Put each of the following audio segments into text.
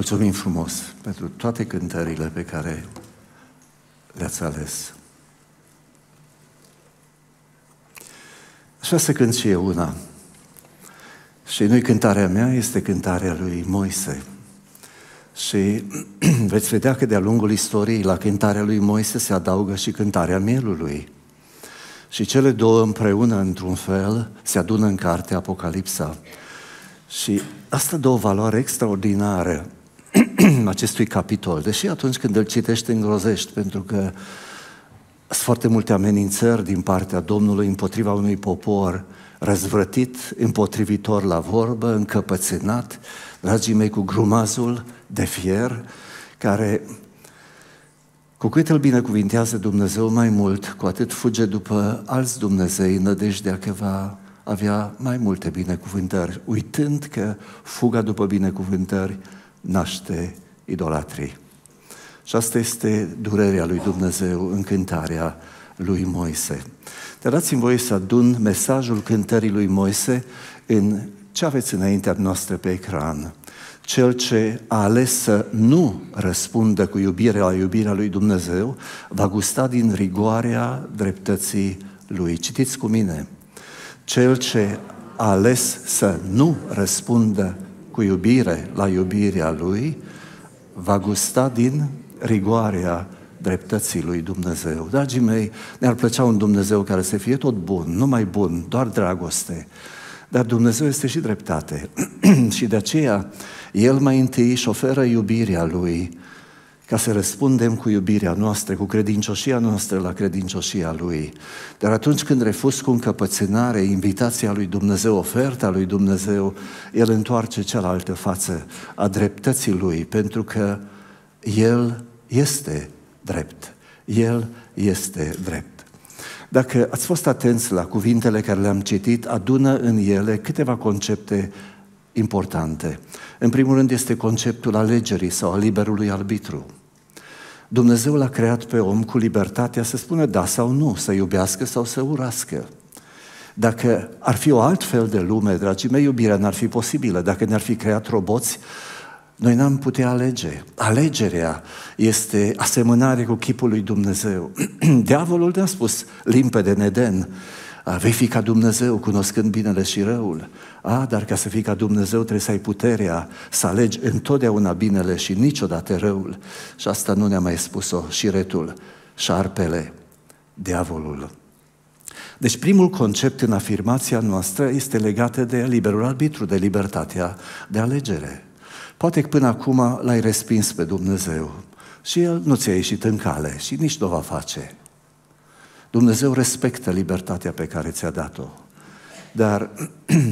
Mulțumim frumos pentru toate cântările pe care le-ați ales. Așa să cânt și eu una. Și nu-i cântarea mea, este cântarea lui Moise. Și veți vedea că de-a lungul istoriei la cântarea lui Moise se adaugă și cântarea mielului. Și cele două împreună, într-un fel, se adună în carte Apocalipsa. Și asta dă o valoare extraordinară acestui capitol, deși atunci când îl citești îngrozești, pentru că sunt foarte multe amenințări din partea Domnului împotriva unui popor răzvrătit, împotrivitor la vorbă, încăpățânat, dragii mei, cu grumazul de fier, care cu cât îl binecuvintează Dumnezeu mai mult, cu atât fuge după alți Dumnezei, nădejdea că va avea mai multe binecuvântări, uitând că fuga după binecuvântări naște idolatrii. Și asta este durerea lui Dumnezeu, încântarea lui Moise. Dar dați-mi voie să adun mesajul cântării lui Moise în ce aveți înaintea noastră pe ecran. Cel ce a ales să nu răspundă cu iubire la iubirea lui Dumnezeu, va gusta din rigoarea dreptății lui. Citiți cu mine. Cel ce a ales să nu răspundă cu iubire la iubirea Lui, va gusta din rigoarea dreptății lui Dumnezeu. Dragii mei, ne-ar plăcea un Dumnezeu care să fie tot bun, nu mai bun, doar dragoste. Dar Dumnezeu este și dreptate. și de aceea, El mai întâi își oferă iubirea Lui ca să răspundem cu iubirea noastră, cu credincioșia noastră la credincioșia Lui. Dar atunci când refuz cu încăpățânare invitația Lui Dumnezeu, oferta Lui Dumnezeu, El întoarce cealaltă față a dreptății Lui, pentru că El este drept. El este drept. Dacă ați fost atenți la cuvintele care le-am citit, adună în ele câteva concepte importante. În primul rând este conceptul alegerii sau a liberului arbitru. Dumnezeu l-a creat pe om cu libertatea să spună da sau nu, să iubească sau să urască. Dacă ar fi o altfel de lume, dragii mei, iubirea n-ar fi posibilă. Dacă ne-ar fi creat roboți, noi n-am putea alege. Alegerea este asemănare cu chipul lui Dumnezeu. Diavolul ne-a spus limpede în Eden, a, vei fi ca Dumnezeu, cunoscând binele și răul. A, dar ca să fii ca Dumnezeu trebuie să ai puterea să alegi întotdeauna binele și niciodată răul. Și asta nu ne-a mai spus-o și retul, șarpele, diavolul. Deci primul concept în afirmația noastră este legat de liberul arbitru, de libertatea de alegere. Poate că până acum l-ai respins pe Dumnezeu și El nu ți-a ieșit în cale și nici nu o va face. Dumnezeu respectă libertatea pe care ți-a dat-o. Dar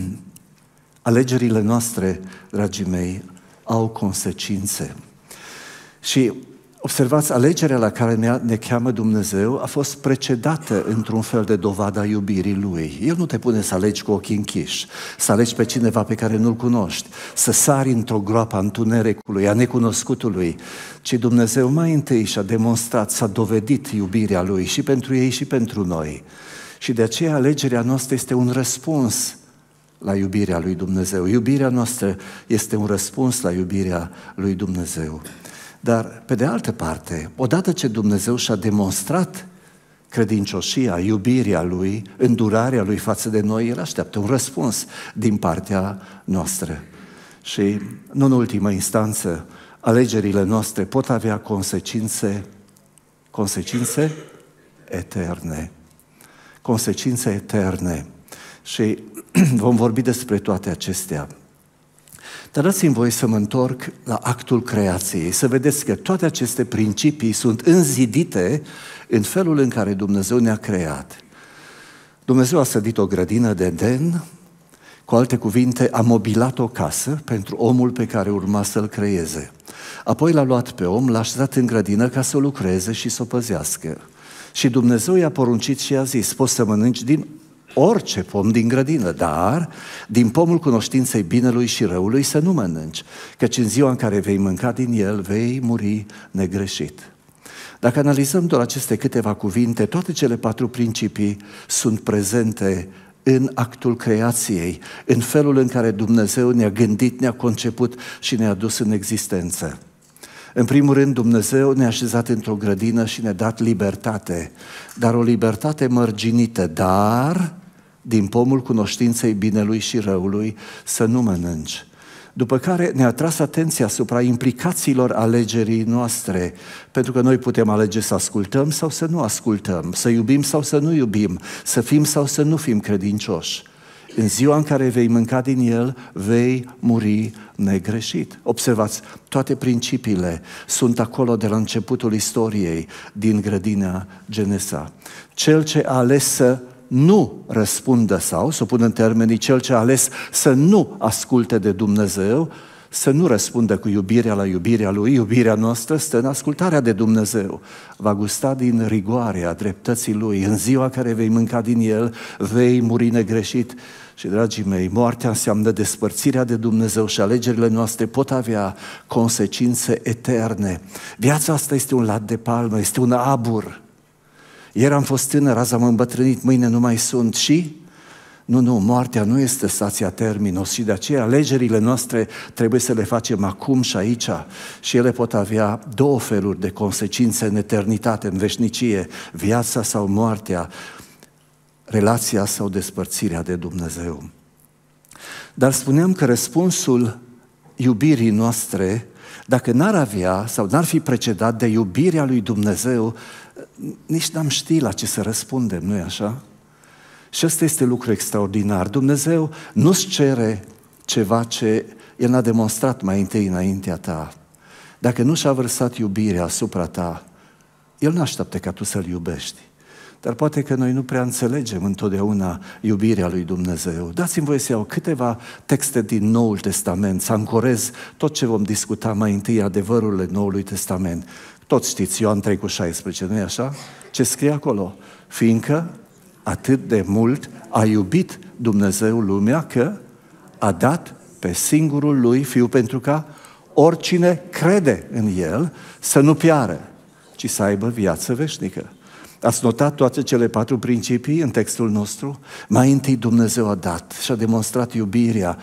alegerile noastre, dragii mei, au consecințe. Și Observați, alegerea la care ne, ne cheamă Dumnezeu a fost precedată într-un fel de dovada iubirii Lui. El nu te pune să alegi cu ochii închiși, să alegi pe cineva pe care nu-L cunoști, să sari într-o groapă a întunericului, a necunoscutului, ci Dumnezeu mai întâi și-a demonstrat, s-a dovedit iubirea Lui și pentru ei și pentru noi. Și de aceea alegerea noastră este un răspuns la iubirea lui Dumnezeu. Iubirea noastră este un răspuns la iubirea lui Dumnezeu. Dar, pe de altă parte, odată ce Dumnezeu și-a demonstrat credincioșia, iubirea Lui, îndurarea Lui față de noi, El așteaptă un răspuns din partea noastră. Și, nu în ultimă instanță, alegerile noastre pot avea consecințe, consecințe eterne. Consecințe eterne. Și vom vorbi despre toate acestea. Dar dați-mi voi să mă întorc la actul creației, să vedeți că toate aceste principii sunt înzidite în felul în care Dumnezeu ne-a creat. Dumnezeu a sădit o grădină de den, cu alte cuvinte, a mobilat o casă pentru omul pe care urma să-l creeze. Apoi l-a luat pe om, l-a așezat în grădină ca să lucreze și să o păzească. Și Dumnezeu i-a poruncit și i-a zis, poți să mănânci din orice pom din grădină, dar din pomul cunoștinței binelui și răului să nu mănânci, căci în ziua în care vei mânca din el, vei muri negreșit. Dacă analizăm doar aceste câteva cuvinte, toate cele patru principii sunt prezente în actul creației, în felul în care Dumnezeu ne-a gândit, ne-a conceput și ne-a dus în existență. În primul rând, Dumnezeu ne-a așezat într-o grădină și ne-a dat libertate, dar o libertate mărginită, dar din pomul cunoștinței binelui și răului să nu mănânci. După care ne-a tras atenția asupra implicațiilor alegerii noastre, pentru că noi putem alege să ascultăm sau să nu ascultăm, să iubim sau să nu iubim, să fim sau să nu fim credincioși. În ziua în care vei mânca din el, vei muri negreșit. Observați, toate principiile sunt acolo de la începutul istoriei din grădina Genesa. Cel ce a ales să nu răspundă sau, să pun în termenii, cel ce a ales să nu asculte de Dumnezeu, să nu răspundă cu iubirea la iubirea lui, iubirea noastră stă în ascultarea de Dumnezeu. Va gusta din rigoarea dreptății lui. În ziua care vei mânca din el, vei muri negreșit. Și, dragii mei, moartea înseamnă despărțirea de Dumnezeu și alegerile noastre pot avea consecințe eterne. Viața asta este un lat de palmă, este un abur. Ieri am fost tânăr, azi am îmbătrânit, mâine nu mai sunt și nu, nu, moartea nu este stația terminus și de aceea alegerile noastre trebuie să le facem acum și aici și ele pot avea două feluri de consecințe în eternitate, în veșnicie, viața sau moartea, relația sau despărțirea de Dumnezeu. Dar spuneam că răspunsul iubirii noastre, dacă n-ar avea sau n-ar fi precedat de iubirea lui Dumnezeu, nici n-am ști la ce să răspundem, nu-i așa? Și asta este lucru extraordinar. Dumnezeu nu-ți cere ceva ce El a demonstrat mai întâi înaintea ta. Dacă nu și-a vărsat iubirea asupra ta, El nu așteaptă ca tu să-L iubești. Dar poate că noi nu prea înțelegem întotdeauna iubirea lui Dumnezeu. Dați-mi voie să iau câteva texte din Noul Testament, să ancorez tot ce vom discuta mai întâi, adevărurile Noului Testament. Toți știți Ioan 3 cu 16, nu-i așa? Ce scrie acolo? Fiindcă atât de mult a iubit Dumnezeu lumea că a dat pe singurul lui Fiu pentru ca oricine crede în El să nu piară, ci să aibă viață veșnică. Ați notat toate cele patru principii în textul nostru? Mai întâi Dumnezeu a dat și a demonstrat iubirea,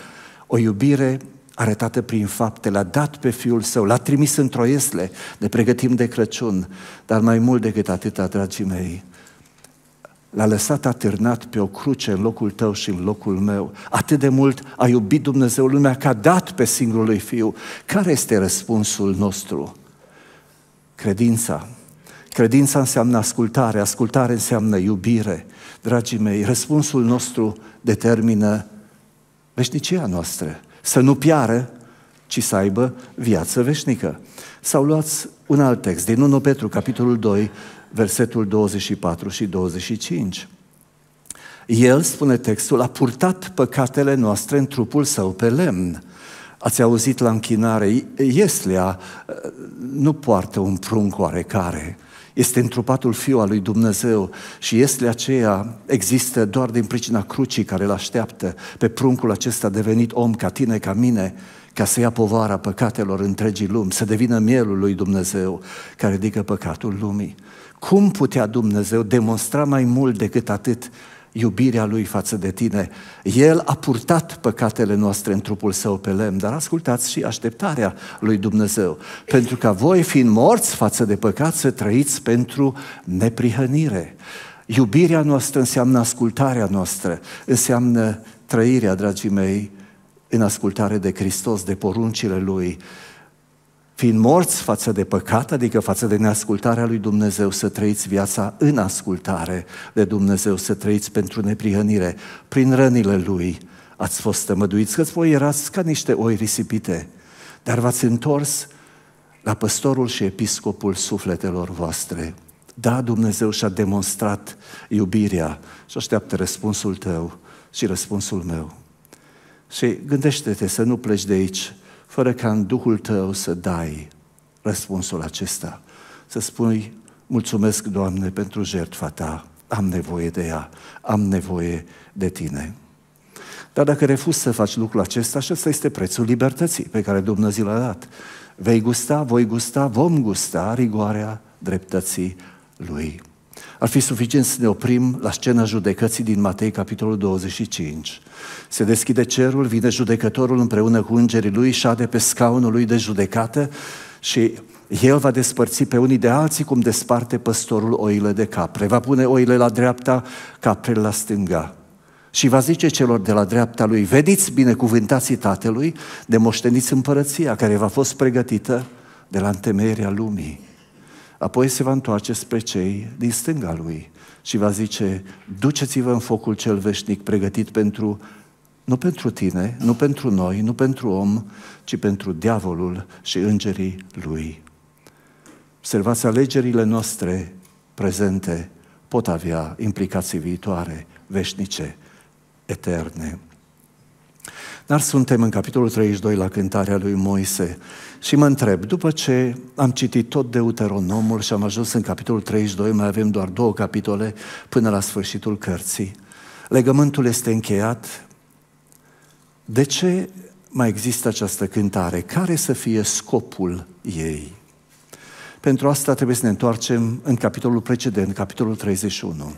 o iubire arătată prin fapte, l-a dat pe Fiul Său, l-a trimis în troiesle, ne pregătim de Crăciun, dar mai mult decât atâta, dragii mei, l-a lăsat atârnat pe o cruce în locul tău și în locul meu. Atât de mult a iubit Dumnezeu lumea că a dat pe singurul lui Fiu. Care este răspunsul nostru? Credința. Credința înseamnă ascultare, ascultare înseamnă iubire. Dragii mei, răspunsul nostru determină veșnicia noastră. Să nu piară, ci să aibă viață veșnică. Sau luați un alt text din 1 Petru, capitolul 2, versetul 24 și 25. El, spune textul, a purtat păcatele noastre în trupul său pe lemn. Ați auzit la închinare, Ieslea uh, nu poartă un prunc oarecare, este întrupatul fiu al lui Dumnezeu și este aceea există doar din pricina crucii care îl așteaptă pe pruncul acesta devenit om ca tine, ca mine, ca să ia povara păcatelor întregii lumi, să devină mielul lui Dumnezeu care ridică păcatul lumii. Cum putea Dumnezeu demonstra mai mult decât atât iubirea Lui față de tine? El a purtat păcatele noastre în trupul Său pe lemn, dar ascultați și așteptarea Lui Dumnezeu. Pentru ca voi, fiind morți față de păcat, să trăiți pentru neprihănire. Iubirea noastră înseamnă ascultarea noastră, înseamnă trăirea, dragii mei, în ascultare de Hristos, de poruncile Lui, fiind morți față de păcat, adică față de neascultarea lui Dumnezeu, să trăiți viața în ascultare de Dumnezeu, să trăiți pentru neprihănire. Prin rănile Lui ați fost tămăduiți, că voi erați ca niște oi risipite, dar v-ați întors la păstorul și episcopul sufletelor voastre. Da, Dumnezeu și-a demonstrat iubirea și așteaptă răspunsul tău și răspunsul meu. Și gândește-te să nu pleci de aici fără ca în Duhul tău să dai răspunsul acesta, să spui, mulțumesc, Doamne, pentru jertfa ta, am nevoie de ea, am nevoie de tine. Dar dacă refuzi să faci lucrul acesta, și ăsta este prețul libertății pe care Dumnezeu l-a dat. Vei gusta, voi gusta, vom gusta rigoarea dreptății Lui ar fi suficient să ne oprim la scena judecății din Matei, capitolul 25. Se deschide cerul, vine judecătorul împreună cu îngerii lui, șade pe scaunul lui de judecată și el va despărți pe unii de alții cum desparte păstorul oile de capre. Va pune oile la dreapta, caprele la stânga. Și va zice celor de la dreapta lui, vediți binecuvântații Tatălui, de moșteniți împărăția care v-a fost pregătită de la întemeierea lumii. Apoi se va întoarce spre cei din stânga lui și va zice, duceți-vă în focul cel veșnic pregătit pentru, nu pentru tine, nu pentru noi, nu pentru om, ci pentru diavolul și îngerii lui. Observați, alegerile noastre prezente pot avea implicații viitoare, veșnice, eterne. Dar suntem în capitolul 32 la cântarea lui Moise și mă întreb, după ce am citit tot Deuteronomul și am ajuns în capitolul 32, mai avem doar două capitole până la sfârșitul cărții, legământul este încheiat, de ce mai există această cântare? Care să fie scopul ei? Pentru asta trebuie să ne întoarcem în capitolul precedent, capitolul 31.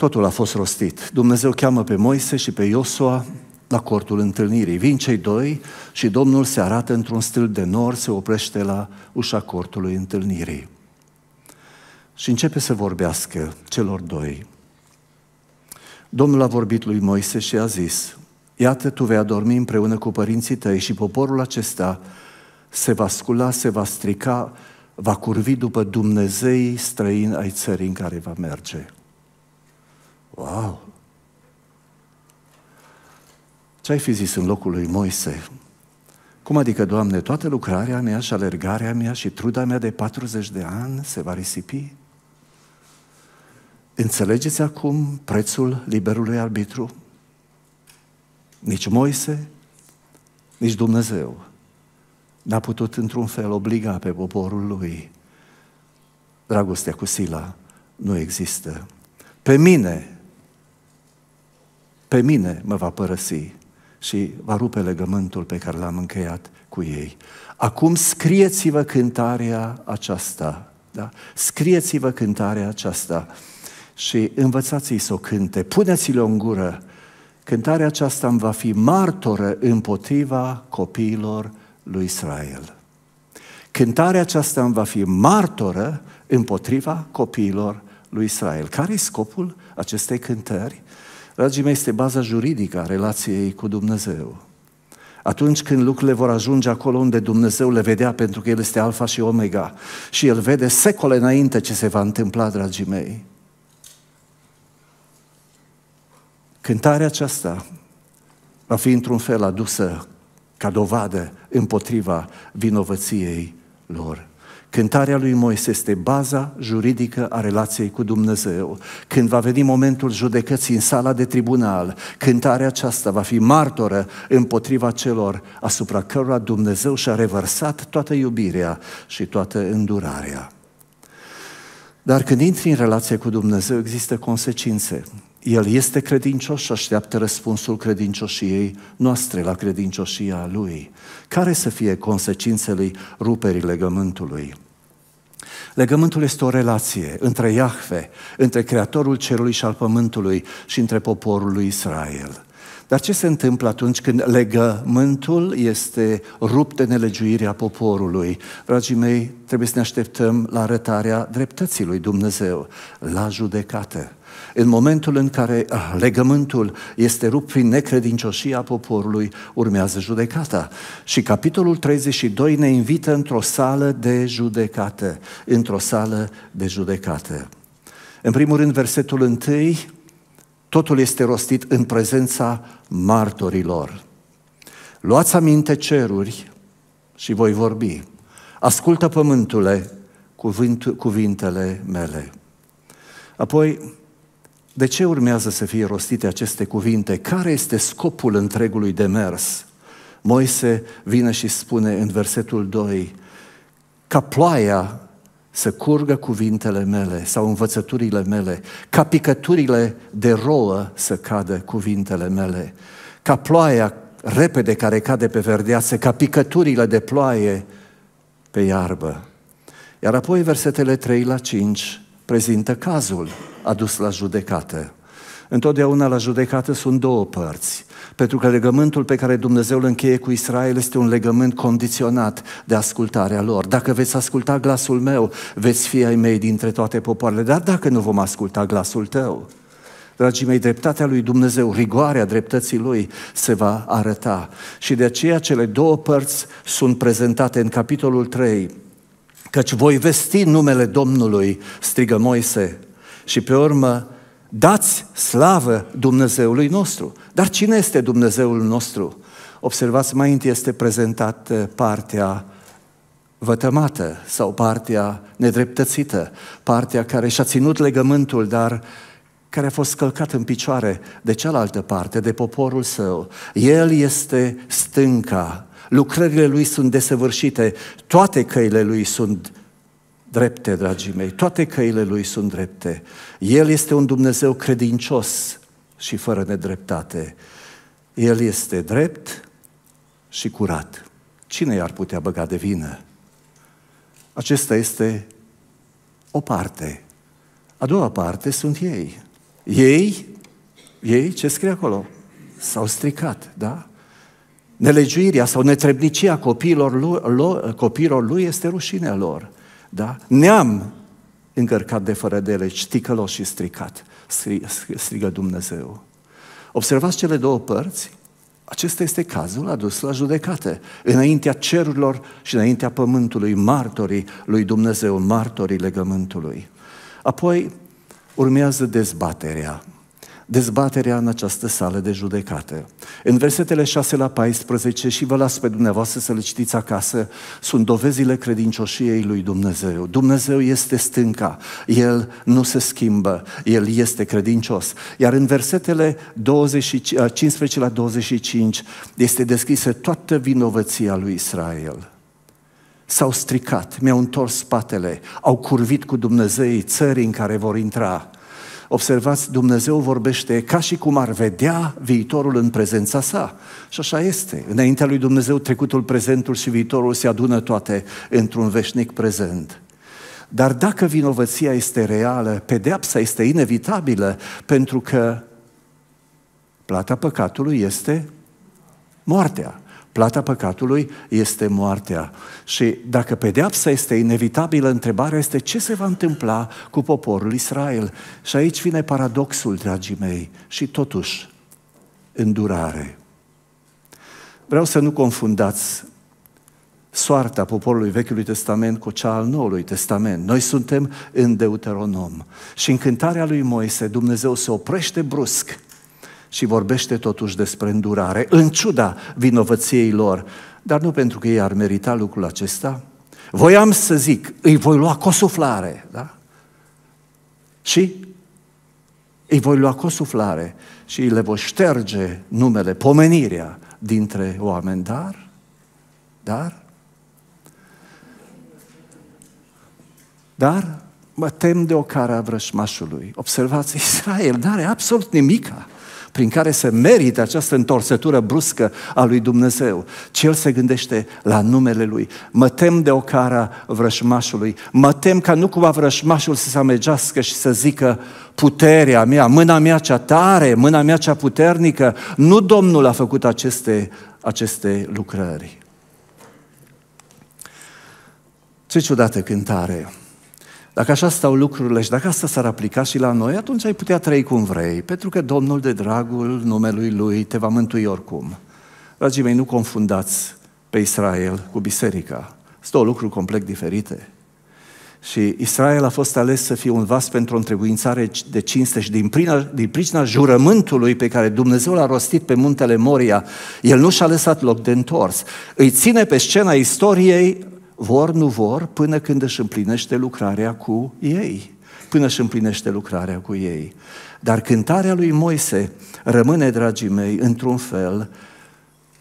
Totul a fost rostit. Dumnezeu cheamă pe Moise și pe Iosua la cortul întâlnirii. Vin cei doi și Domnul se arată într-un stil de nor, se oprește la ușa cortului întâlnirii. Și începe să vorbească celor doi. Domnul a vorbit lui Moise și a zis, Iată, tu vei adormi împreună cu părinții tăi și poporul acesta se va scula, se va strica, va curvi după Dumnezeii străini ai țării în care va merge. Wow! Ce ai fi zis în locul lui Moise? Cum adică, Doamne, toată lucrarea mea și alergarea mea și truda mea de 40 de ani se va risipi? Înțelegeți acum prețul liberului arbitru? Nici Moise, nici Dumnezeu n-a putut într-un fel obliga pe poporul lui. Dragostea cu sila nu există. Pe mine pe mine mă va părăsi și va rupe legământul pe care l-am încheiat cu ei. Acum scrieți-vă cântarea aceasta, da? Scrieți-vă cântarea aceasta și învățați-i să o cânte, puneți-le în gură. Cântarea aceasta îmi va fi martoră împotriva copiilor lui Israel. Cântarea aceasta îmi va fi martoră împotriva copiilor lui Israel. Care e scopul acestei cântări? Dragii mei, este baza juridică a relației cu Dumnezeu. Atunci când lucrurile vor ajunge acolo unde Dumnezeu le vedea, pentru că El este Alfa și Omega și El vede secole înainte ce se va întâmpla, dragii mei. Cântarea aceasta va fi într-un fel adusă ca dovadă împotriva vinovăției lor. Cântarea lui Moise este baza juridică a relației cu Dumnezeu. Când va veni momentul judecății în sala de tribunal, cântarea aceasta va fi martoră împotriva celor asupra cărora Dumnezeu și-a revărsat toată iubirea și toată îndurarea. Dar când intri în relație cu Dumnezeu, există consecințe. El este credincios și așteaptă răspunsul credincioșiei noastre la credincioșia Lui. Care să fie consecințele ruperii legământului? Legământul este o relație între Iahve, între Creatorul Cerului și al Pământului și între poporul lui Israel. Dar ce se întâmplă atunci când legământul este rupt de nelegiuirea poporului? Dragii mei, trebuie să ne așteptăm la arătarea dreptății lui Dumnezeu, la judecată. În momentul în care ah, legământul este rupt prin necredincioșia poporului, urmează judecata. Și capitolul 32 ne invită într-o sală de judecată. Într-o sală de judecată. În primul rând, versetul 1, totul este rostit în prezența martorilor. Luați aminte ceruri și voi vorbi. Ascultă pământule cuvintele mele. Apoi, de ce urmează să fie rostite aceste cuvinte? Care este scopul întregului demers? Moise vine și spune în versetul 2, ca ploaia să curgă cuvintele mele sau învățăturile mele, ca picăturile de rouă să cadă cuvintele mele, ca ploaia repede care cade pe verdeață, ca picăturile de ploaie pe iarbă. Iar apoi versetele 3 la 5 prezintă cazul adus la judecată. Întotdeauna la judecată sunt două părți, pentru că legământul pe care Dumnezeu îl încheie cu Israel este un legământ condiționat de ascultarea lor. Dacă veți asculta glasul meu, veți fi ai mei dintre toate popoarele, dar dacă nu vom asculta glasul tău, dragii mei, dreptatea lui Dumnezeu, rigoarea dreptății lui se va arăta. Și de aceea cele două părți sunt prezentate în capitolul 3, Căci voi vesti numele Domnului, strigă Moise. Și pe urmă, dați slavă Dumnezeului nostru. Dar cine este Dumnezeul nostru? Observați, mai întâi este prezentat eh, partea vătămată sau partea nedreptățită, partea care și-a ținut legământul, dar care a fost călcat în picioare de cealaltă parte, de poporul său. El este stânca Lucrările lui sunt desăvârșite, toate căile lui sunt drepte, dragii mei, toate căile lui sunt drepte. El este un Dumnezeu credincios și fără nedreptate. El este drept și curat. Cine i-ar putea băga de vină? Acesta este o parte. A doua parte sunt ei. Ei, ei, ce scrie acolo? S-au stricat, da? Nelegiuirea sau netrebnicia copiilor lui, lo, copiilor lui este rușinea lor. Da? Neam încărcat de fără de legi, ticălos și stricat, strigă Dumnezeu. Observați cele două părți? Acesta este cazul adus la judecată, înaintea cerurilor și înaintea pământului, martorii lui Dumnezeu, martorii legământului. Apoi urmează dezbaterea dezbaterea în această sală de judecată. În versetele 6 la 14 și vă las pe dumneavoastră să le citiți acasă, sunt dovezile credincioșiei lui Dumnezeu. Dumnezeu este stânca, El nu se schimbă, El este credincios. Iar în versetele 20, 15 la 25 este descrisă toată vinovăția lui Israel s-au stricat, mi-au întors spatele, au curvit cu Dumnezeu țării în care vor intra. Observați, Dumnezeu vorbește ca și cum ar vedea viitorul în prezența sa. Și așa este. Înaintea lui Dumnezeu, trecutul, prezentul și viitorul se adună toate într-un veșnic prezent. Dar dacă vinovăția este reală, pedeapsa este inevitabilă, pentru că plata păcatului este moartea. Plata păcatului este moartea. Și dacă pedeapsa este inevitabilă, întrebarea este ce se va întâmpla cu poporul Israel. Și aici vine paradoxul, dragii mei, și totuși, îndurare. Vreau să nu confundați soarta poporului Vechiului Testament cu cea al Noului Testament. Noi suntem în Deuteronom. Și în cântarea lui Moise, Dumnezeu se oprește brusc și vorbește totuși despre îndurare, în ciuda vinovăției lor, dar nu pentru că ei ar merita lucrul acesta. Voiam să zic, îi voi lua cu suflare, da? Și îi voi lua cu suflare și le voi șterge numele, pomenirea dintre oameni, dar, dar, dar mă tem de o cara a vrășmașului. Observați, Israel nu are absolut nimica prin care se merită această întorsătură bruscă a lui Dumnezeu, ci el se gândește la numele lui. Mă tem de ocara vrășmașului, mă tem ca nu cumva vrășmașul să se amegească și să zică puterea mea, mâna mea cea tare, mâna mea cea puternică, nu Domnul a făcut aceste, aceste lucrări. Ce ciudată cântare! Dacă așa stau lucrurile și dacă asta s-ar aplica și la noi, atunci ai putea trăi cum vrei, pentru că Domnul de dragul numelui Lui te va mântui oricum. Dragii mei, nu confundați pe Israel cu biserica. Sunt două lucruri complet diferite. Și Israel a fost ales să fie un vas pentru o întrebuințare de cinste și din, prina, din pricina jurământului pe care Dumnezeu l-a rostit pe muntele Moria, el nu și-a lăsat loc de întors. Îi ține pe scena istoriei vor, nu vor, până când își împlinește lucrarea cu ei. Până își împlinește lucrarea cu ei. Dar cântarea lui Moise rămâne, dragii mei, într-un fel,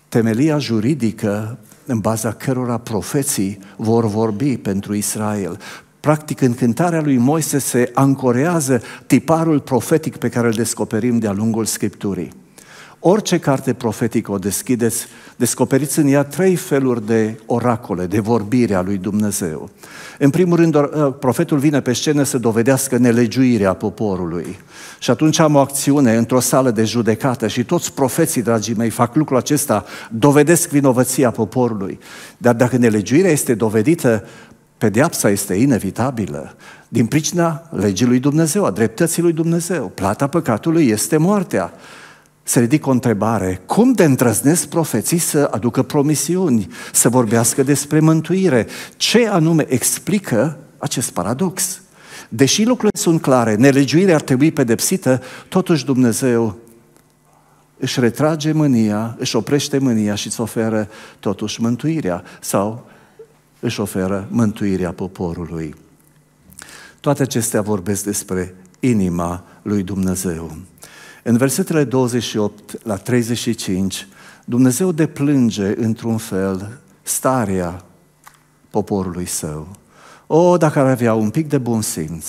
temelia juridică în baza cărora profeții vor vorbi pentru Israel. Practic, în cântarea lui Moise se ancorează tiparul profetic pe care îl descoperim de-a lungul Scripturii. Orice carte profetică o deschideți, descoperiți în ea trei feluri de oracole, de vorbire a lui Dumnezeu. În primul rând, uh, profetul vine pe scenă să dovedească nelegiuirea poporului. Și atunci am o acțiune într-o sală de judecată și toți profeții, dragii mei, fac lucrul acesta, dovedesc vinovăția poporului. Dar dacă nelegiuirea este dovedită, Pedeapsa este inevitabilă din pricina legii lui Dumnezeu, a dreptății lui Dumnezeu. Plata păcatului este moartea se ridică o întrebare. Cum de îndrăznesc profeții să aducă promisiuni, să vorbească despre mântuire? Ce anume explică acest paradox? Deși lucrurile sunt clare, nelegiuirea ar trebui pedepsită, totuși Dumnezeu își retrage mânia, își oprește mânia și îți oferă totuși mântuirea sau își oferă mântuirea poporului. Toate acestea vorbesc despre inima lui Dumnezeu. În versetele 28 la 35, Dumnezeu deplânge într-un fel starea poporului său. O, dacă ar avea un pic de bun simț,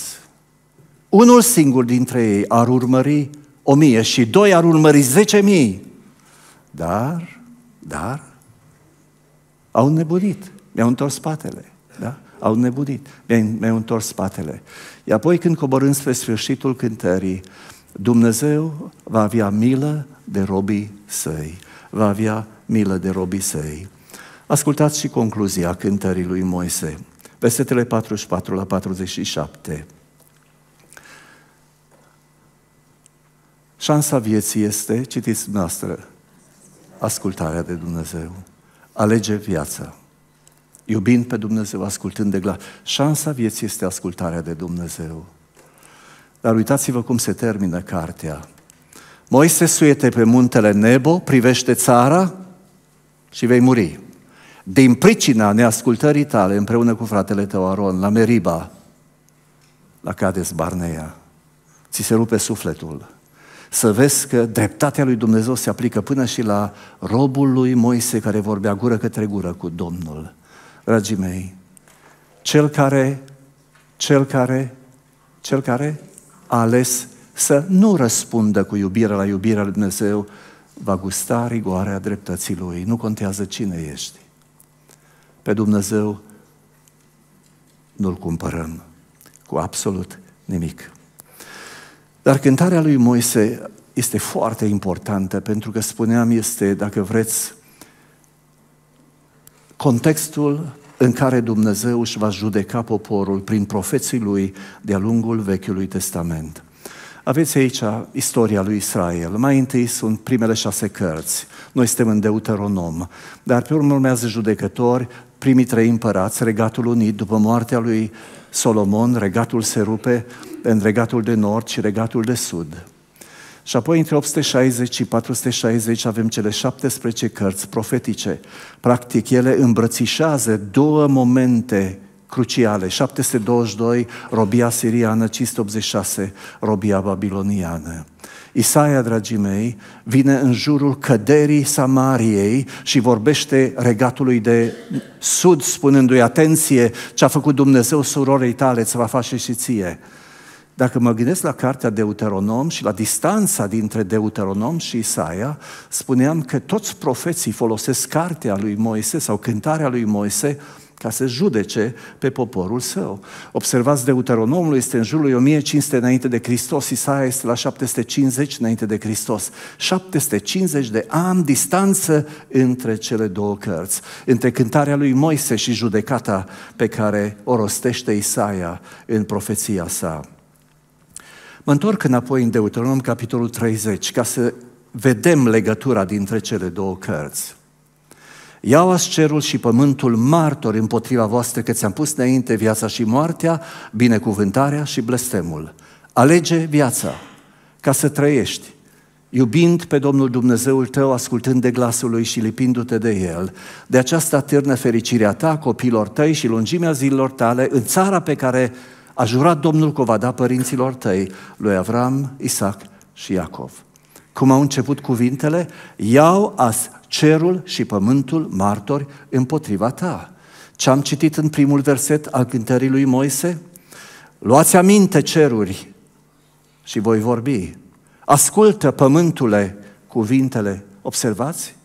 unul singur dintre ei ar urmări o mie și doi ar urmări zece mii. Dar, dar, au nebunit. Mi-au întors spatele. Da? Au nebunit. Mi-au întors spatele. Iar apoi când coborând spre sfârșitul cântării, Dumnezeu va avea milă de robii săi. Va avea milă de robii săi. Ascultați și concluzia cântării lui Moise, versetele 44 la 47. Șansa vieții este, citiți noastră, ascultarea de Dumnezeu. Alege viața. Iubind pe Dumnezeu, ascultând de glas. Șansa vieții este ascultarea de Dumnezeu. Dar uitați-vă cum se termină cartea. Moise suiete pe muntele Nebo, privește țara și vei muri. Din pricina neascultării tale împreună cu fratele tău Aron, la Meriba, la Cades Barnea, ți se rupe sufletul să vezi că dreptatea lui Dumnezeu se aplică până și la robul lui Moise care vorbea gură către gură cu Domnul. Dragii mei, cel care, cel care, cel care a ales să nu răspundă cu iubire la iubirea lui Dumnezeu, va gusta rigoarea dreptății lui. Nu contează cine ești. Pe Dumnezeu nu-l cumpărăm cu absolut nimic. Dar cântarea lui Moise este foarte importantă pentru că spuneam este, dacă vreți, contextul în care Dumnezeu își va judeca poporul prin profeții lui de-a lungul Vechiului Testament. Aveți aici istoria lui Israel. Mai întâi sunt primele șase cărți. Noi suntem în Deuteronom. Dar pe urmă urmează judecători, primii trei împărați, Regatul Unit, după moartea lui Solomon, Regatul se rupe în Regatul de Nord și Regatul de Sud. Și apoi între 860 și 460 avem cele 17 cărți profetice. Practic, ele îmbrățișează două momente cruciale. 722, robia siriană, 586, robia babiloniană. Isaia, dragii mei, vine în jurul căderii Samariei și vorbește regatului de sud, spunându-i, atenție, ce a făcut Dumnezeu surorei tale, ți va face și ție. Dacă mă gândesc la cartea Deuteronom și la distanța dintre Deuteronom și Isaia, spuneam că toți profeții folosesc cartea lui Moise sau cântarea lui Moise ca să judece pe poporul său. Observați, Deuteronomul este în jurul lui 1500 înainte de Hristos, Isaia este la 750 înainte de Hristos. 750 de ani distanță între cele două cărți, între cântarea lui Moise și judecata pe care o rostește Isaia în profeția sa. Mă întorc înapoi în Deuteronom, capitolul 30, ca să vedem legătura dintre cele două cărți. Iau ați cerul și pământul martori împotriva voastră că ți-am pus înainte viața și moartea, binecuvântarea și blestemul. Alege viața ca să trăiești, iubind pe Domnul Dumnezeul tău, ascultând de glasul lui și lipindu-te de el. De aceasta târnă fericirea ta, copilor tăi și lungimea zilor tale în țara pe care a jurat Domnul că va da părinților tăi, lui Avram, Isaac și Iacov. Cum au început cuvintele? Iau as cerul și pământul martori împotriva ta. Ce am citit în primul verset al cântării lui Moise? Luați aminte ceruri și voi vorbi. Ascultă pământule cuvintele. Observați?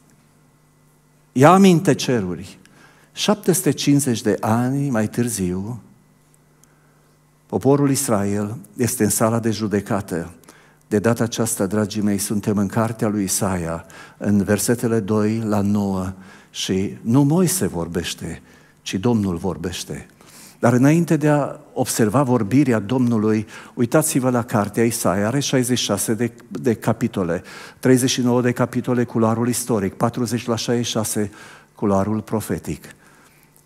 Ia aminte ceruri. 750 de ani mai târziu, Poporul Israel este în sala de judecată. De data aceasta, dragii mei, suntem în cartea lui Isaia, în versetele 2 la 9 și nu Moise vorbește, ci Domnul vorbește. Dar înainte de a observa vorbirea Domnului, uitați-vă la cartea Isaia, are 66 de, de capitole, 39 de capitole culoarul istoric, 40 la 66 culoarul profetic.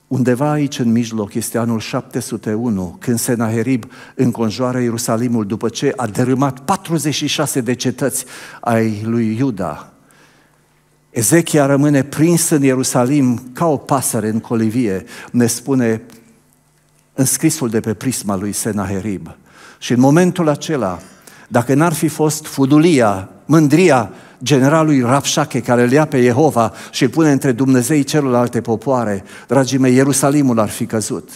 Undeva aici în mijloc este anul 701, când Senaherib înconjoară Ierusalimul după ce a dărâmat 46 de cetăți ai lui Iuda. Ezechia rămâne prins în Ierusalim ca o pasăre în colivie, ne spune în scrisul de pe prisma lui Senaherib. Și în momentul acela, dacă n-ar fi fost fudulia, mândria generalului Rapșache care îl ia pe Jehova și îl pune între Dumnezei celorlalte popoare. Dragii mei, Ierusalimul ar fi căzut.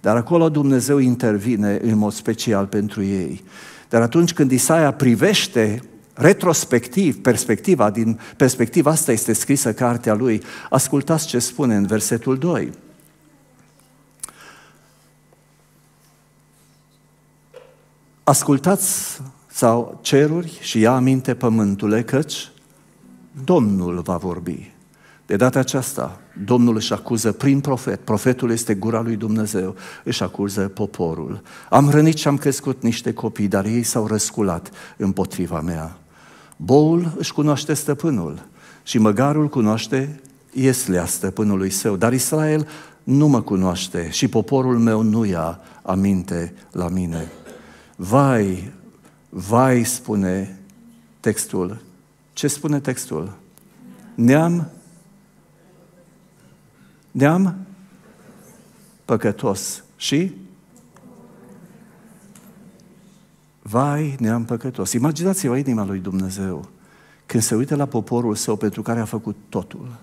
Dar acolo Dumnezeu intervine în mod special pentru ei. Dar atunci când Isaia privește retrospectiv, perspectiva, din perspectiva asta este scrisă cartea lui, ascultați ce spune în versetul 2. Ascultați sau ceruri și ia aminte pământule, căci Domnul va vorbi. De data aceasta, Domnul își acuză prin profet, profetul este gura lui Dumnezeu, își acuză poporul. Am rănit și am crescut niște copii, dar ei s-au răsculat împotriva mea. Boul își cunoaște stăpânul și măgarul cunoaște ieslea stăpânului său, dar Israel nu mă cunoaște și poporul meu nu ia aminte la mine. Vai Vai, spune textul. Ce spune textul? Neam? Neam? Păcătos. Și? Vai, neam păcătos. Imaginați-vă inima lui Dumnezeu când se uită la poporul său pentru care a făcut totul.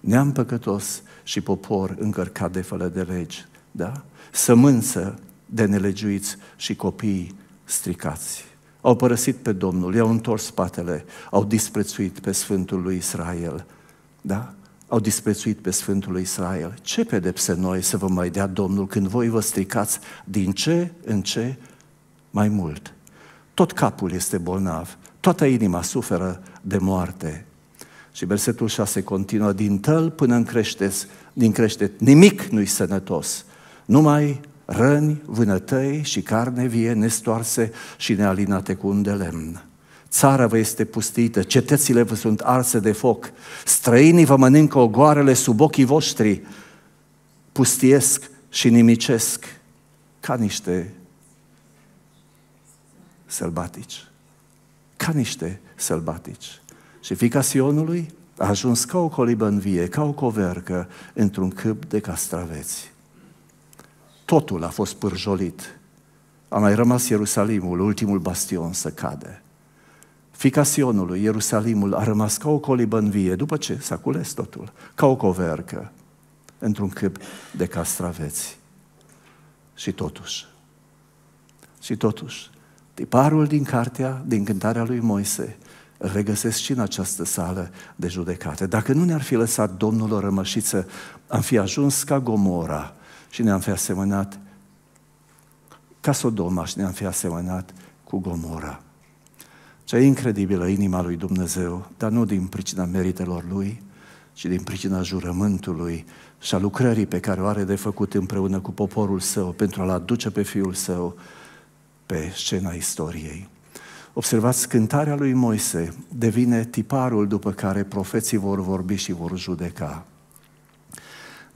Neam păcătos și popor încărcat de fără de legi. Da? Sămânță de nelegiuiți și copii stricați. Au părăsit pe Domnul, i-au întors spatele, au disprețuit pe Sfântul lui Israel. Da? Au disprețuit pe Sfântul lui Israel. Ce pedepse noi să vă mai dea Domnul când voi vă stricați din ce în ce mai mult? Tot capul este bolnav, toată inima suferă de moarte. Și versetul 6 continuă, din tăl până în creșteți, din creștet, nimic nu-i sănătos, numai răni, vânătăi și carne vie nestoarse și nealinate cu un de lemn. Țara vă este pustită, cetățile vă sunt arse de foc, străinii vă mănâncă ogoarele sub ochii voștri, pustiesc și nimicesc ca niște sălbatici. Ca niște sălbatici. Și fica Sionului a ajuns ca o colibă în vie, ca o covercă, într-un câmp de castraveți. Totul a fost pârjolit. A mai rămas Ierusalimul, ultimul bastion să cade. Fica Sionului, Ierusalimul, a rămas ca o colibă în vie, după ce s-a cules totul, ca o covercă, într-un câmp de castraveți. Și totuși, și totuși, tiparul din cartea, din cântarea lui Moise, îl regăsesc și în această sală de judecată. Dacă nu ne-ar fi lăsat Domnul o rămășiță, am fi ajuns ca Gomora, și ne-am fi asemănat ca Sodoma și ne-am fi asemănat cu Gomora. Cea incredibilă inima lui Dumnezeu, dar nu din pricina meritelor lui, ci din pricina jurământului și a lucrării pe care o are de făcut împreună cu poporul său pentru a-l aduce pe fiul său pe scena istoriei. Observați, cântarea lui Moise devine tiparul după care profeții vor vorbi și vor judeca.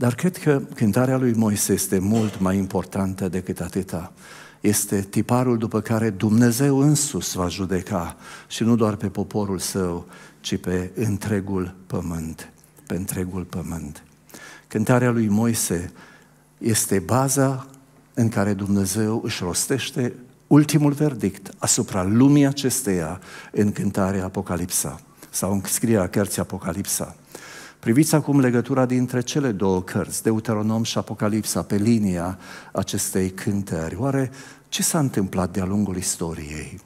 Dar cred că cântarea lui Moise este mult mai importantă decât atâta. Este tiparul după care Dumnezeu însus va judeca și nu doar pe poporul său, ci pe întregul pământ. Pe întregul pământ. Cântarea lui Moise este baza în care Dumnezeu își rostește ultimul verdict asupra lumii acesteia în cântarea Apocalipsa sau în scrierea cărții Apocalipsa. Priviți acum legătura dintre cele două cărți, Deuteronom și Apocalipsa, pe linia acestei cântări. Oare ce s-a întâmplat de-a lungul istoriei?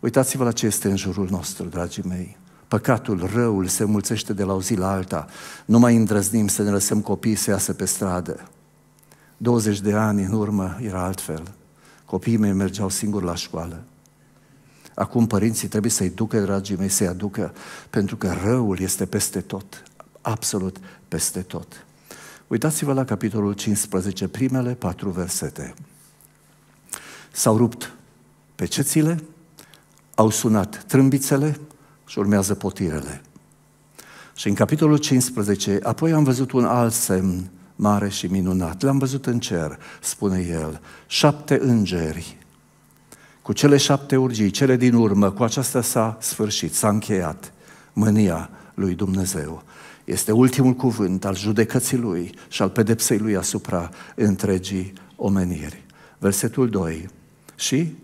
Uitați-vă la ce este în jurul nostru, dragii mei. Păcatul, răul se mulțește de la o zi la alta. Nu mai îndrăznim să ne lăsăm copiii să iasă pe stradă. 20 de ani în urmă era altfel. Copiii mei mergeau singuri la școală. Acum părinții trebuie să-i ducă, dragii mei, să-i aducă, pentru că răul este peste tot, absolut peste tot. Uitați-vă la capitolul 15, primele patru versete. S-au rupt pecețile, au sunat trâmbițele și urmează potirele. Și în capitolul 15, apoi am văzut un alt semn mare și minunat. L-am văzut în cer, spune el. Șapte îngeri cu cele șapte urgii, cele din urmă, cu aceasta s-a sfârșit, s-a încheiat mânia lui Dumnezeu. Este ultimul cuvânt al judecății lui și al pedepsei lui asupra întregii omeniri. Versetul 2. Și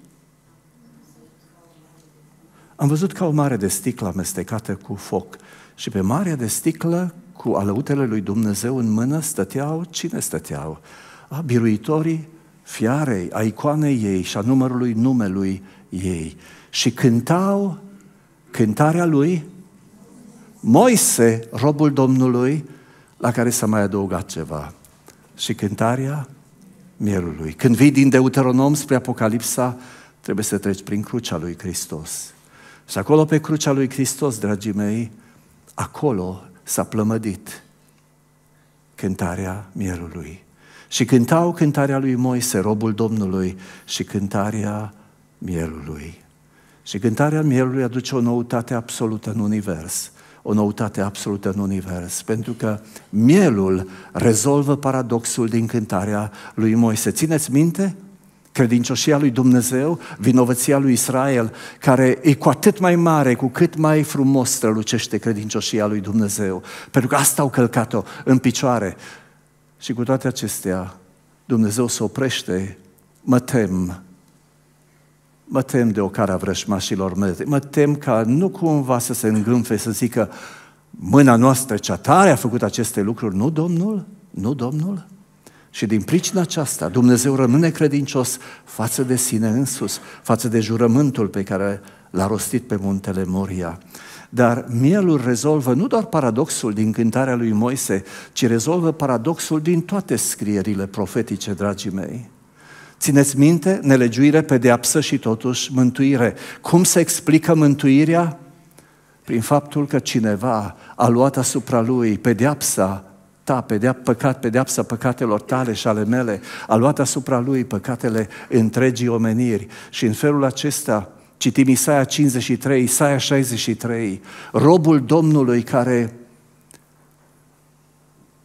am văzut ca o mare de sticlă amestecată cu foc și pe marea de sticlă cu alăutele lui Dumnezeu în mână stăteau, cine stăteau? A, biruitorii fiarei, a icoanei ei și a numărului numelui ei. Și cântau cântarea lui Moise, robul Domnului, la care s-a mai adăugat ceva. Și cântarea mielului. Când vii din Deuteronom spre Apocalipsa, trebuie să treci prin crucea lui Hristos. Și acolo pe crucea lui Hristos, dragii mei, acolo s-a plămădit cântarea mielului. Și cântau cântarea lui Moise, robul Domnului, și cântarea mielului. Și cântarea mielului aduce o noutate absolută în univers. O noutate absolută în univers, pentru că mielul rezolvă paradoxul din cântarea lui Moise. Țineți minte? Credincioșia lui Dumnezeu, vinovăția lui Israel, care e cu atât mai mare, cu cât mai frumos strălucește credincioșia lui Dumnezeu. Pentru că asta au călcat-o în picioare și cu toate acestea, Dumnezeu se oprește, mă tem, mă tem de ocarea vrășmașilor mele, mă tem ca nu cumva să se îngânfe, să zică, mâna noastră cea tare a făcut aceste lucruri, nu Domnul? Nu Domnul? Și din pricina aceasta, Dumnezeu rămâne credincios față de sine sus, față de jurământul pe care l-a rostit pe muntele Moria. Dar mielul rezolvă nu doar paradoxul din cântarea lui Moise, ci rezolvă paradoxul din toate scrierile profetice, dragii mei. Țineți minte? Nelegiuire, pedeapsă și totuși mântuire. Cum se explică mântuirea? Prin faptul că cineva a luat asupra lui pedeapsa ta, pedea, păcat, pedeapsa păcatelor tale și ale mele, a luat asupra lui păcatele întregii omeniri. Și în felul acesta Citim Isaia 53, Isaia 63, robul Domnului care,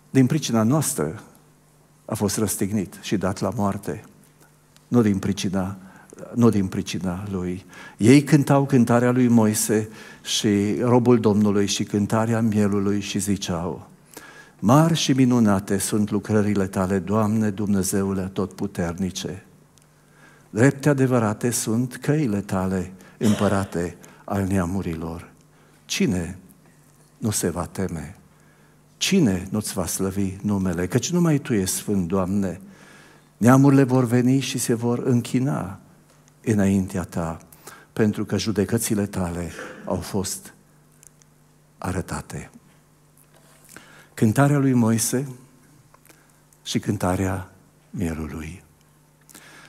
din pricina noastră, a fost răstignit și dat la moarte. Nu din pricina nu din pricina lui. Ei cântau cântarea lui Moise și robul Domnului și cântarea mielului și ziceau, Mari și minunate sunt lucrările tale, Doamne Dumnezeule Totputernice. Drepte adevărate sunt căile tale, împărate al neamurilor. Cine nu se va teme? Cine nu-ți va slăvi numele? Căci numai Tu ești Sfânt, Doamne. Neamurile vor veni și se vor închina înaintea Ta, pentru că judecățile Tale au fost arătate. Cântarea lui Moise și cântarea mielului.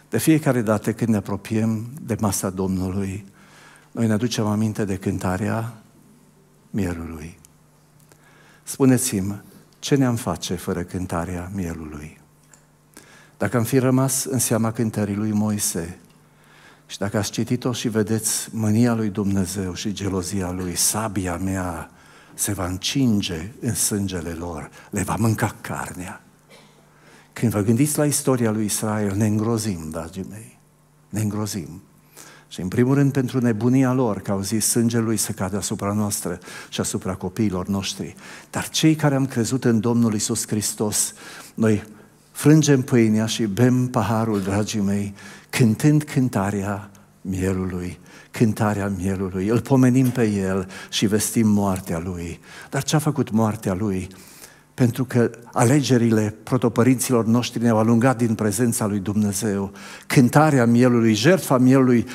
De fiecare dată când ne apropiem de masa Domnului, noi ne aducem aminte de cântarea mielului. Spuneți-mi, ce ne-am face fără cântarea mielului? Dacă am fi rămas în seama cântării lui Moise și dacă ați citit-o și vedeți mânia lui Dumnezeu și gelozia lui, sabia mea se va încinge în sângele lor, le va mânca carnea. Când vă gândiți la istoria lui Israel, ne îngrozim, dragii mei. Ne îngrozim. Și în primul rând pentru nebunia lor, că au zis lui să cadă asupra noastră și asupra copiilor noștri. Dar cei care am crezut în Domnul Isus Hristos, noi frângem pâinea și bem paharul, dragii mei, cântând cântarea mielului, cântarea mielului, îl pomenim pe el și vestim moartea lui. Dar ce a făcut moartea lui? pentru că alegerile protopărinților noștri ne-au alungat din prezența lui Dumnezeu. Cântarea mielului, jertfa mielului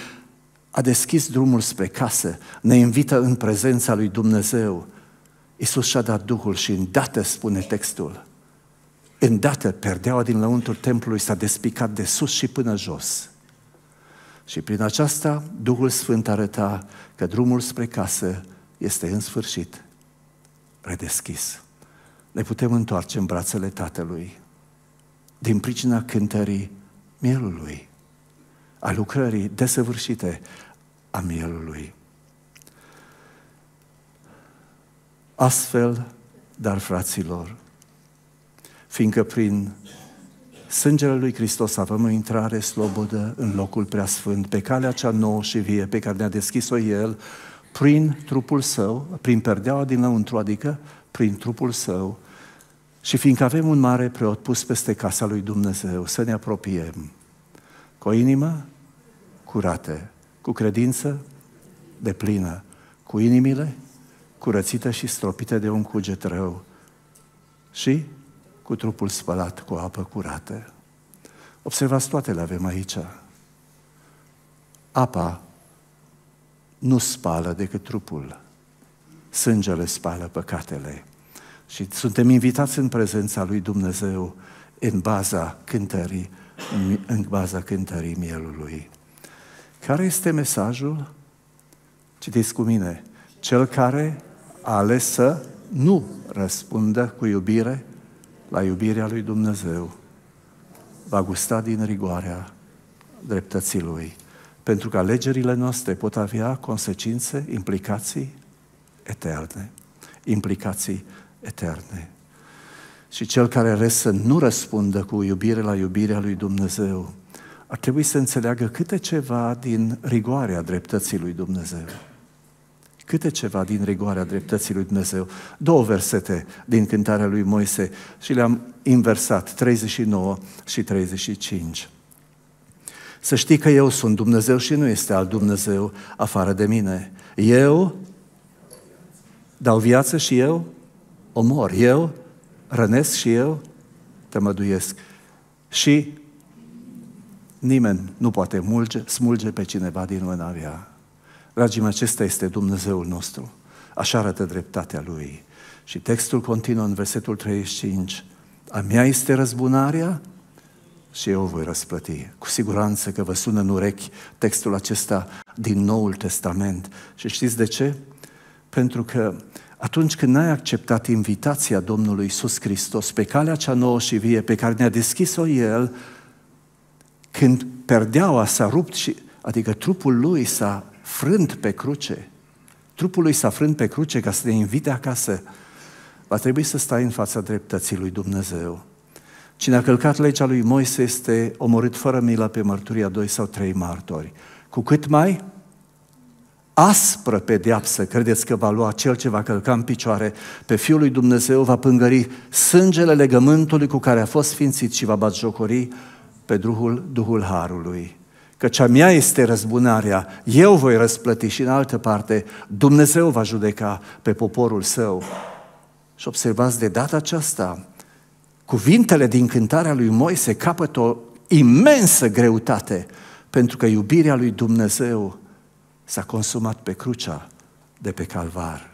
a deschis drumul spre casă, ne invită în prezența lui Dumnezeu. Iisus și-a dat Duhul și îndată, spune textul, îndată perdeaua din lăuntul templului s-a despicat de sus și până jos. Și prin aceasta Duhul Sfânt arăta că drumul spre casă este în sfârșit redeschis ne putem întoarce în brațele Tatălui din pricina cântării mielului, a lucrării desăvârșite a mielului. Astfel, dar fraților, fiindcă prin sângele lui Hristos avem o intrare slobodă în locul preasfânt, pe calea cea nouă și vie pe care ne-a deschis-o El, prin trupul său, prin perdeaua dinăuntru, adică prin trupul său și fiindcă avem un mare preot pus peste casa lui Dumnezeu, să ne apropiem cu o inimă curată, cu credință de plină, cu inimile curățite și stropite de un cuget rău și cu trupul spălat cu apă curată. Observați, toate le avem aici. Apa nu spală decât trupul sângele spală păcatele. Și suntem invitați în prezența lui Dumnezeu în baza cântării, în baza cântării mielului. Care este mesajul? Citiți cu mine. Cel care a ales să nu răspundă cu iubire la iubirea lui Dumnezeu, va gusta din rigoarea dreptății lui. Pentru că alegerile noastre pot avea consecințe, implicații eterne, implicații eterne. Și cel care are să nu răspundă cu iubire la iubirea lui Dumnezeu, ar trebui să înțeleagă câte ceva din rigoarea dreptății lui Dumnezeu. Câte ceva din rigoarea dreptății lui Dumnezeu. Două versete din cântarea lui Moise și le-am inversat, 39 și 35. Să știi că eu sunt Dumnezeu și nu este alt Dumnezeu afară de mine. Eu dau viață și eu omor, eu rănesc și eu tămăduiesc. Și nimeni nu poate mulge, smulge pe cineva din mâna mea. Dragii mei, acesta este Dumnezeul nostru. Așa arată dreptatea Lui. Și textul continuă în versetul 35. A mea este răzbunarea și eu voi răsplăti. Cu siguranță că vă sună în urechi textul acesta din Noul Testament. Și știți de ce? Pentru că atunci când n-ai acceptat invitația Domnului Iisus Hristos pe calea cea nouă și vie pe care ne-a deschis-o El, când perdeaua s-a rupt, și, adică trupul Lui s-a frânt pe cruce, trupul Lui s-a frânt pe cruce ca să ne invite acasă, va trebui să stai în fața dreptății Lui Dumnezeu. Cine a călcat legea lui Moise este omorât fără milă pe mărturia doi sau trei martori. Cu cât mai aspră pedeapsă, credeți că va lua cel ce va călca în picioare pe Fiul lui Dumnezeu, va pângări sângele legământului cu care a fost sfințit și va batjocori pe Duhul, Duhul Harului. Căci a mea este răzbunarea, eu voi răsplăti și în altă parte, Dumnezeu va judeca pe poporul său. Și observați de data aceasta, cuvintele din cântarea lui Moise capătă o imensă greutate, pentru că iubirea lui Dumnezeu s-a consumat pe crucea de pe calvar.